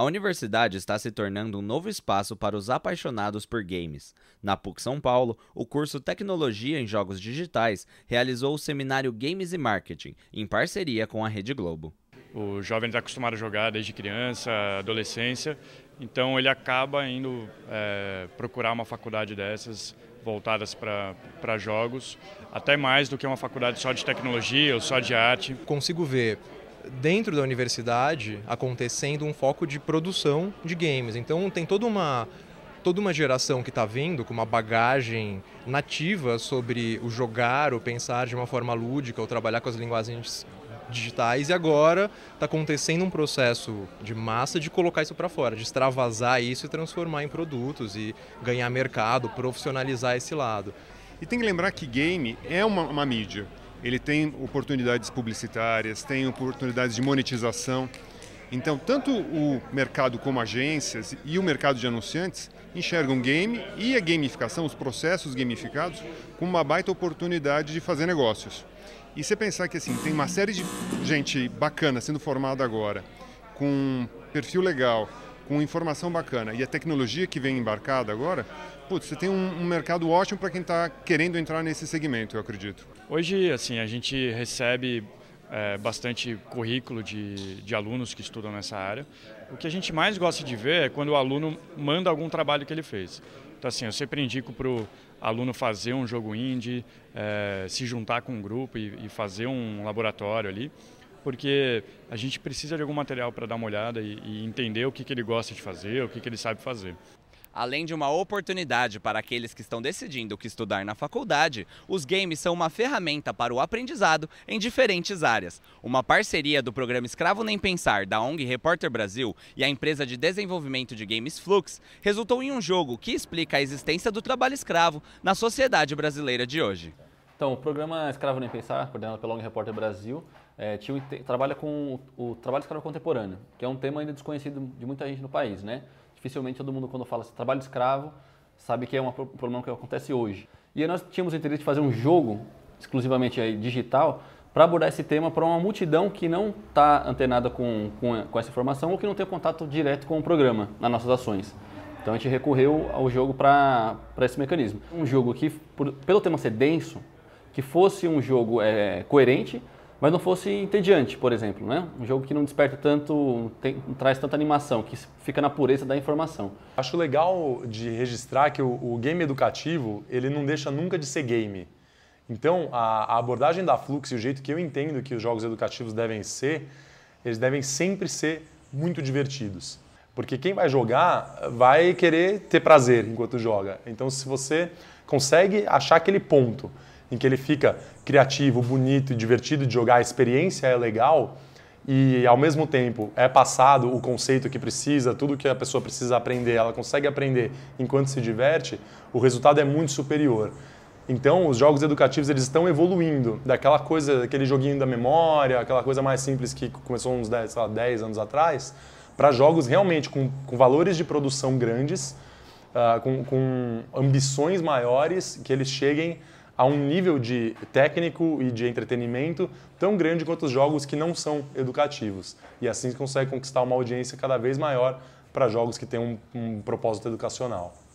A universidade está se tornando um novo espaço para os apaixonados por games. Na PUC São Paulo, o curso Tecnologia em Jogos Digitais realizou o seminário Games e Marketing, em parceria com a Rede Globo. O jovem está acostumado a jogar desde criança, adolescência, então ele acaba indo é, procurar uma faculdade dessas voltadas para jogos, até mais do que uma faculdade só de tecnologia ou só de arte. Consigo ver dentro da universidade acontecendo um foco de produção de games. Então tem toda uma toda uma geração que está vindo com uma bagagem nativa sobre o jogar, o pensar de uma forma lúdica, ou trabalhar com as linguagens digitais e agora está acontecendo um processo de massa de colocar isso para fora, de extravasar isso e transformar em produtos e ganhar mercado, profissionalizar esse lado. E tem que lembrar que game é uma, uma mídia ele tem oportunidades publicitárias, tem oportunidades de monetização. Então, tanto o mercado como agências e o mercado de anunciantes enxergam game e a gamificação, os processos gamificados, como uma baita oportunidade de fazer negócios. E você pensar que assim, tem uma série de gente bacana sendo formada agora, com um perfil legal, com informação bacana e a tecnologia que vem embarcada agora, putz, você tem um, um mercado ótimo para quem está querendo entrar nesse segmento, eu acredito. Hoje, assim, a gente recebe é, bastante currículo de, de alunos que estudam nessa área. O que a gente mais gosta de ver é quando o aluno manda algum trabalho que ele fez. Então, assim, eu sempre indico para o aluno fazer um jogo indie, é, se juntar com um grupo e, e fazer um laboratório ali porque a gente precisa de algum material para dar uma olhada e, e entender o que, que, ele gosta de fazer, o que, que ele sabe fazer. Além de uma oportunidade para aqueles que estão decidindo o que estudar na faculdade, os games são uma ferramenta para o aprendizado em diferentes áreas. Uma parceria do programa Escravo Nem Pensar da ONG Repórter Brasil e a empresa de desenvolvimento de games Flux resultou em um jogo que explica a existência do trabalho escravo na sociedade brasileira de hoje. Então, o programa Escravo Nem Pensar, coordenado pela ONG Repórter Brasil, é, trabalha com o, o, trabalho escravo contemporâneo, que é um tema ainda desconhecido de muita gente no país, né? Dificilmente todo mundo, quando fala assim, trabalho escravo, sabe que é um problema que acontece hoje. E nós tínhamos o interesse de fazer um jogo, exclusivamente aí, digital, para abordar esse tema para uma multidão que não está antenada com, com, com, essa informação ou que não tem contato direto com o programa nas nossas ações. Então a gente recorreu ao jogo para esse mecanismo. Um jogo que, por, pelo tema ser denso, que fosse um jogo é, coerente, mas não fosse entediante, por exemplo, né? Um jogo que não desperta tanto, tem, não traz tanta animação, que fica na pureza da informação. Acho legal de registrar que o, o game educativo ele não deixa nunca de ser game. Então a, a abordagem da Flux e o jeito que eu entendo que os jogos educativos devem ser, eles devem sempre ser muito divertidos. Porque quem vai jogar vai querer ter prazer enquanto joga. Então, se você consegue achar aquele ponto em que ele fica criativo, bonito e divertido de jogar, a experiência é legal e ao mesmo tempo é passado o conceito que precisa, tudo que a pessoa precisa aprender, ela consegue aprender enquanto se diverte, o resultado é muito superior. Então, os jogos educativos eles estão evoluindo daquela coisa, daquele joguinho da memória, aquela coisa mais simples que começou uns 10, lá, 10 anos atrás, para jogos realmente com, com valores de produção grandes, Uh, com, com, ambições maiores que eles cheguem a um nível de técnico e de entretenimento tão grande quanto os jogos que não são educativos. E assim consegue conquistar uma audiência cada vez maior para jogos que têm um, um propósito educacional.